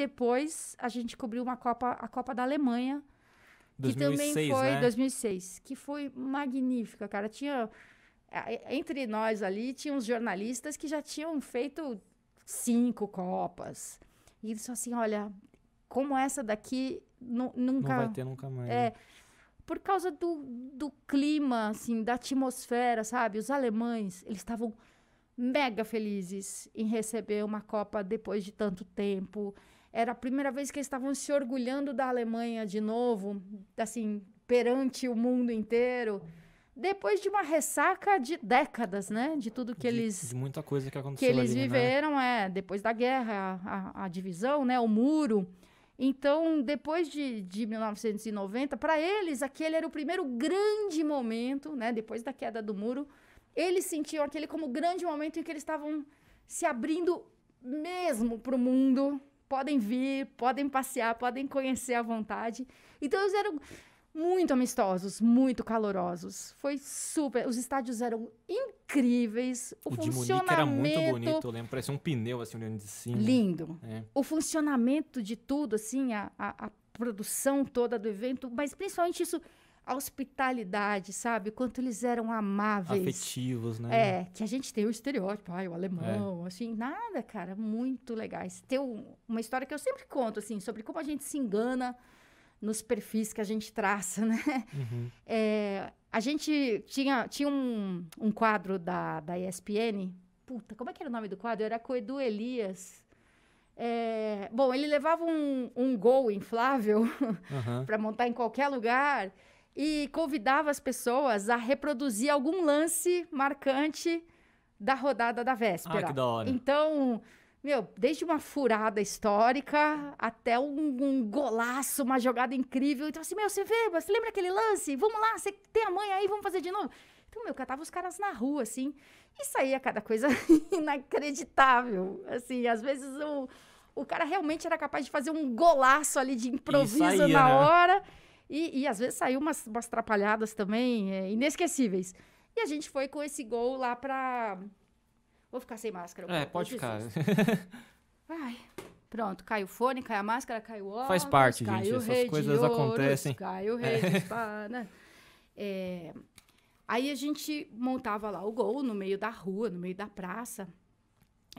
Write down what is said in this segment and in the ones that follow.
Depois a gente cobriu uma Copa, a Copa da Alemanha, 2006, que também foi né? 2006, que foi magnífica, cara. Tinha entre nós ali tinha uns jornalistas que já tinham feito cinco copas. E eles assim, olha, como essa daqui nunca não vai ter nunca mais. É, por causa do, do clima, assim, da atmosfera, sabe? Os alemães, eles estavam mega felizes em receber uma Copa depois de tanto tempo. Era a primeira vez que eles estavam se orgulhando da Alemanha de novo, assim, perante o mundo inteiro. Depois de uma ressaca de décadas, né? De tudo que de, eles. De muita coisa que aconteceu. Que eles ali, né? viveram, né? é. Depois da guerra, a, a, divisão, né? O muro. Então, depois de, de 1990, para eles, aquele era o primeiro grande momento, né? Depois da queda do muro, eles sentiam aquele como grande momento em que eles estavam se abrindo mesmo para o mundo, podem vir, podem passear, podem conhecer à vontade. Então eles eram muito amistosos, muito calorosos. Foi super. Os estádios eram incríveis. O, o funcionamento... de Munique era muito bonito, eu lembro. Parecia um pneu, assim, olhando de cima. Lindo. É. O funcionamento de tudo, assim, a, a, a produção toda do evento, mas principalmente isso a hospitalidade, sabe? Quanto eles eram amáveis. Afetivos, né? É, que a gente tem o estereótipo, ai, o alemão, é. assim, nada, cara, muito legais. Tem um, uma história que eu sempre conto, assim, sobre como a gente se engana nos perfis que a gente traça, né? Uhum. É, a gente tinha, tinha um, um quadro da, da ESPN, puta, como é que era o nome do quadro? Era com Edu Elias. É, bom, ele levava um, um gol inflável uhum. para montar em qualquer lugar e convidava as pessoas a reproduzir algum lance marcante da rodada da véspera. Ah, que da hora. Então, meu, desde uma furada histórica até um, um, golaço, uma jogada incrível. Então, assim, meu, você vê, você lembra aquele lance? Vamos lá, você tem a mãe aí, vamos fazer de novo. Então, meu, catava os caras na rua, assim, e saía cada coisa inacreditável. Assim, às vezes o, o cara realmente era capaz de fazer um golaço ali de improviso saía, na né? hora. E, e às vezes saiu umas, umas atrapalhadas também, é, inesquecíveis. E a gente foi com esse gol lá pra. Vou ficar sem máscara. É, pode ficar. Ai. Pronto, cai o fone, cai a máscara, cai o óculos. Faz parte, gente. Essas coisas ouros, acontecem. Cai o rei é. Pá, né? é... Aí a gente montava lá o gol no meio da rua, no meio da praça.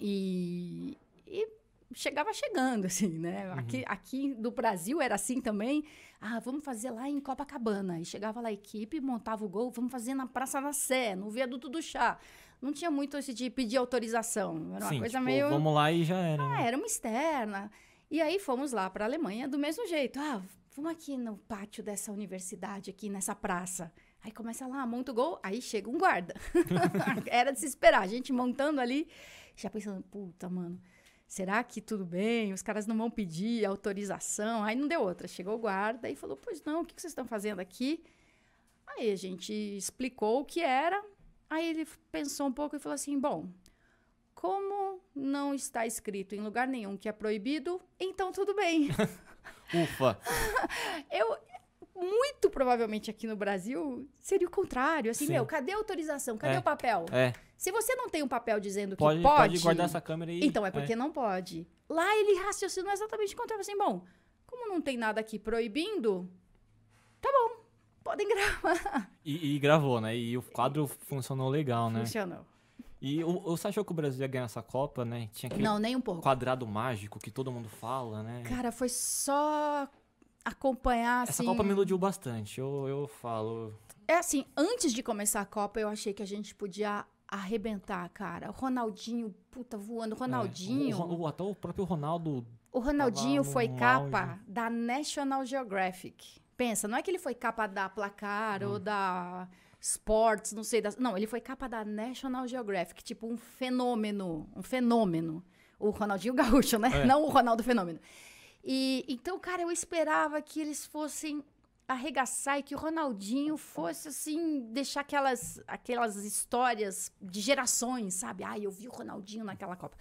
E, e chegava chegando, assim, né? Uhum. Aqui, aqui do Brasil era assim também. Ah, vamos fazer lá em Copacabana. E chegava lá a equipe, montava o gol, vamos fazer na Praça da Sé, no Viaduto do Chá. Não tinha muito esse de pedir autorização. Era Sim, uma coisa tipo, meio. Vamos lá e já era. Né? Ah, né? era uma externa. E aí fomos lá para a Alemanha do mesmo jeito. Ah, vamos aqui no pátio dessa universidade, aqui nessa praça. Aí começa lá, monta o gol, aí chega um guarda. Era de se esperar. A gente montando ali, já pensando, puta, mano, será que tudo bem? Os caras não vão pedir autorização. Aí não deu outra. Chegou o guarda e falou: Pois não, o que vocês estão fazendo aqui? Aí a gente explicou o que era. Aí ele pensou um pouco e falou assim: Bom, como não está escrito em lugar nenhum que é proibido, então tudo bem. Ufa! eu, muito provavelmente aqui no Brasil seria o contrário. Assim, Sim. meu, cadê a autorização? Cadê é. o papel? É. Se você não tem um papel dizendo pode, que pode. Pode guardar essa câmera e. Então, é, é. porque é. não pode. Lá ele raciocinou exatamente o contrário. Assim, bom, como não tem nada aqui proibindo, tá bom, podem gravar. E, e gravou, né? E o quadro funcionou legal, né? Funcionou. E o, você achou que o Brasil ia ganhar essa Copa, né? Tinha aquele Não, nem um pouco. quadrado mágico que todo mundo fala, né? Cara, foi só acompanhar. Essa assim, Copa me iludiu bastante, eu, eu falo. É assim, antes de começar a Copa, eu achei que a gente podia arrebentar, cara. O Ronaldinho, puta, voando. Ronaldinho. É, o, o, até o próprio Ronaldo. O Ronaldinho foi capa auge. da National Geographic. Pensa, não é que ele foi capa da Placar hum. ou da Sports, não sei. Não, ele foi capa da National Geographic. Tipo, um fenômeno. Um fenômeno. O Ronaldinho Gaúcho, né? É. Não o Ronaldo Fenômeno. E então, cara, eu esperava que eles fossem arregaçar e que o Ronaldinho fosse assim deixar aquelas aquelas histórias de gerações, sabe? Ah, eu vi o Ronaldinho naquela Copa.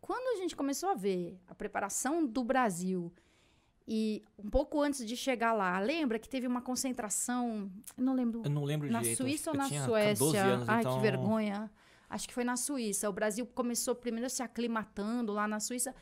Quando a gente começou a ver a preparação do Brasil e um pouco antes de chegar lá, lembra que teve uma concentração, eu não lembro, eu não lembro na direito, Suíça ou na Suécia? Anos, Ai, então... que vergonha. Acho que foi na Suíça. O Brasil começou primeiro se aclimatando lá na Suíça.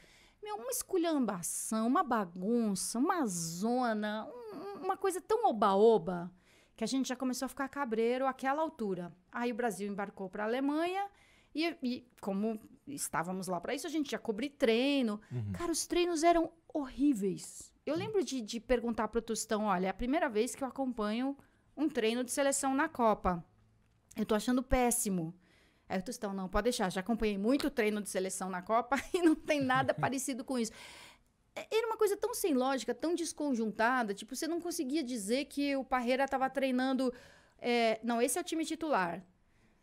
Meu, uma esculhambação, uma bagunça, uma zona, um, uma coisa tão oba-oba que a gente já começou a ficar cabreiro àquela altura. Aí o Brasil embarcou para a Alemanha e, e, como estávamos lá para isso, a gente já cobriu treino. Uhum. Cara, os treinos eram horríveis. Eu lembro de, de perguntar para o Tostão, olha, é a primeira vez que eu acompanho um treino de seleção na Copa. Eu tô achando péssimo. Aí é, o Tostão, não, pode deixar, já acompanhei muito treino de seleção na Copa e não tem nada parecido com isso. É, era uma coisa tão sem lógica, tão desconjuntada, tipo, você não conseguia dizer que o Parreira estava treinando. É, não, esse é o time titular.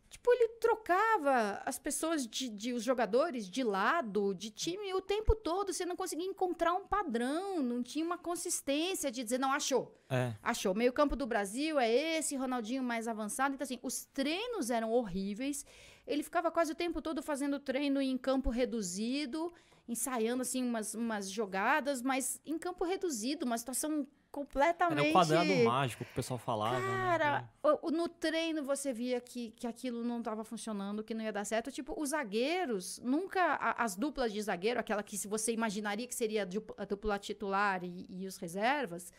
Tipo, ele trocava as pessoas, de, de, os jogadores de lado, de time, o tempo todo. Você não conseguia encontrar um padrão, não tinha uma consistência de dizer, não, achou. É. Achou. Meio campo do Brasil é esse, Ronaldinho mais avançado. Então, assim, os treinos eram horríveis. Ele ficava quase o tempo todo fazendo treino em campo reduzido, ensaiando, assim, umas, umas jogadas, mas em campo reduzido, uma situação completamente. Era o quadrado mágico que o pessoal falava. Né? Cara, né? no treino você via que, que aquilo não estava funcionando, que não ia dar certo. Tipo, os zagueiros, nunca. As duplas de zagueiro, aquela que se você imaginaria que seria a dupla titular e, e os reservas,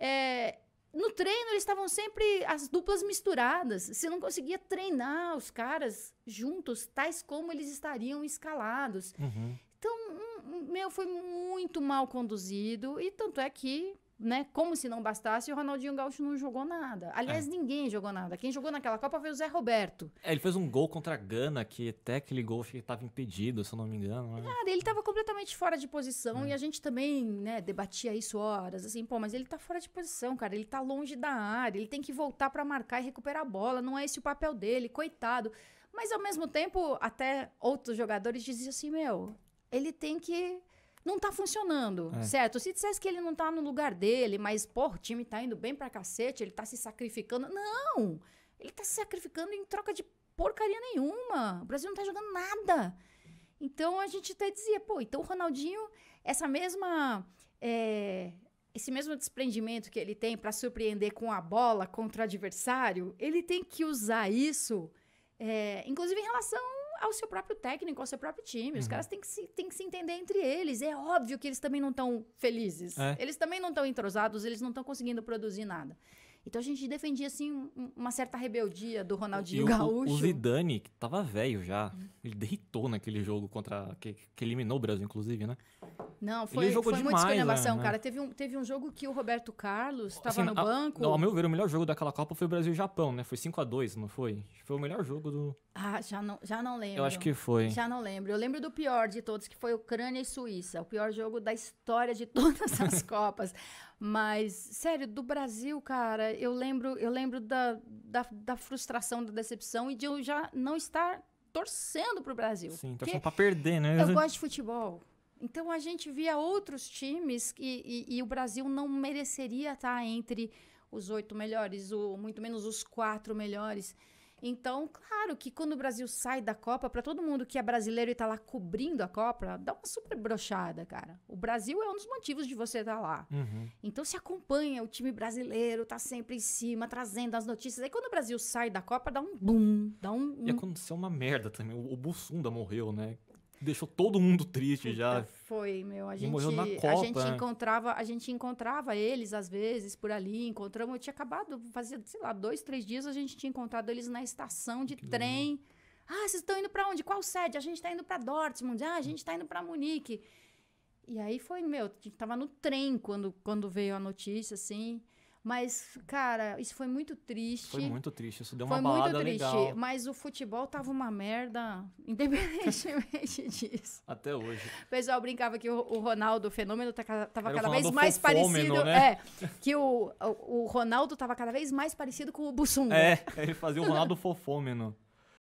é, no treino eles estavam sempre as duplas misturadas. Você não conseguia treinar os caras juntos, tais como eles estariam escalados. Uhum. Então, hum, hum, meu, foi muito mal conduzido. E tanto é que né? Como se não bastasse, o Ronaldinho Gaúcho não jogou nada. Aliás, é. ninguém jogou nada. Quem jogou naquela Copa foi o Zé Roberto. É, ele fez um gol contra a Gana, que até aquele gol estava impedido, se eu não me engano. Mas... Né? Nada, ele estava completamente fora de posição é. e a gente também, né, debatia isso horas, assim, pô, mas ele está fora de posição, cara. Ele está longe da área, ele tem que voltar para marcar e recuperar a bola. Não é esse o papel dele, coitado. Mas ao mesmo tempo, até outros jogadores diziam assim: meu, ele tem que não tá funcionando, é. certo? Se dissesse que ele não tá no lugar dele, mas, o time tá indo bem pra cacete, ele tá se sacrificando. Não! Ele tá se sacrificando em troca de porcaria nenhuma. O Brasil não tá jogando nada. Então a gente até dizia, pô, então o Ronaldinho, essa mesma. É, esse mesmo desprendimento que ele tem para surpreender com a bola contra o adversário, ele tem que usar isso, é, inclusive em relação ao seu próprio técnico, ao seu próprio time. Uhum. Os caras têm que, se, têm que se entender entre eles. É óbvio que eles também não estão felizes. É. Eles também não estão entrosados, eles não estão conseguindo produzir nada. Então a gente defendia, assim, uma certa rebeldia do Ronaldinho Gaúcho. O, o Zidane, que tava velho já, ele deitou naquele jogo contra. que, que eliminou o Brasil, inclusive, né? Não, foi, ele jogou foi demais, muita escolhambação, né? cara. Né? Teve um, teve um jogo que o Roberto Carlos assim, tava assim, no a, banco. Não, ao meu ver, o melhor jogo daquela Copa foi o Brasil e Japão, né? Foi 5 a 2 não foi? Foi o melhor jogo do. Ah, já não, já não lembro. Eu acho que foi. Já não lembro. Eu lembro do pior de todos, que foi Ucrânia e Suíça. O pior jogo da história de todas as Copas. Mas, sério, do Brasil, cara, eu lembro, eu lembro da, da, da frustração, da decepção e de eu já não estar torcendo pro Brasil. Sim, torcendo então pra perder, né? Eu gosto de futebol. Então a gente via outros times e, e, e o Brasil não mereceria estar entre os oito melhores, ou muito menos os quatro melhores. Então, claro que quando o Brasil sai da Copa, para todo mundo que é brasileiro e tá lá cobrindo a Copa, dá uma super brochada, cara. O Brasil é um dos motivos de você estar tá lá. Uhum. Então se acompanha, o time brasileiro tá sempre em cima, trazendo as notícias. Aí quando o Brasil sai da Copa, dá um boom, dá um. um... E aconteceu uma merda também. O, o Bussunda morreu, né? Deixou todo mundo triste Puta, já. Foi, meu. A gente, morreu na Copa, a gente né? encontrava, a gente encontrava eles às vezes por ali, encontramos. Eu tinha acabado, fazia, sei lá, dois, três dias a gente tinha encontrado eles na estação de que trem. Lindo. Ah, vocês estão indo para onde? Qual sede? A gente está indo para Dortmund. Ah, a gente está indo para Munique. E aí foi, meu, tava no trem quando, quando veio a notícia, assim. Mas, cara, isso foi muito triste. Foi muito triste, isso deu foi uma balada legal. Foi muito triste, mas o futebol tava uma merda, independentemente disso. Até hoje. O pessoal brincava que o, Ronaldo, o fenômeno, tá tava Era cada vez mais fofômeno, parecido... Né? É, que o, o, o Ronaldo tava cada vez mais parecido com o Bussunda. É, ele fazia o Ronaldo fofômeno.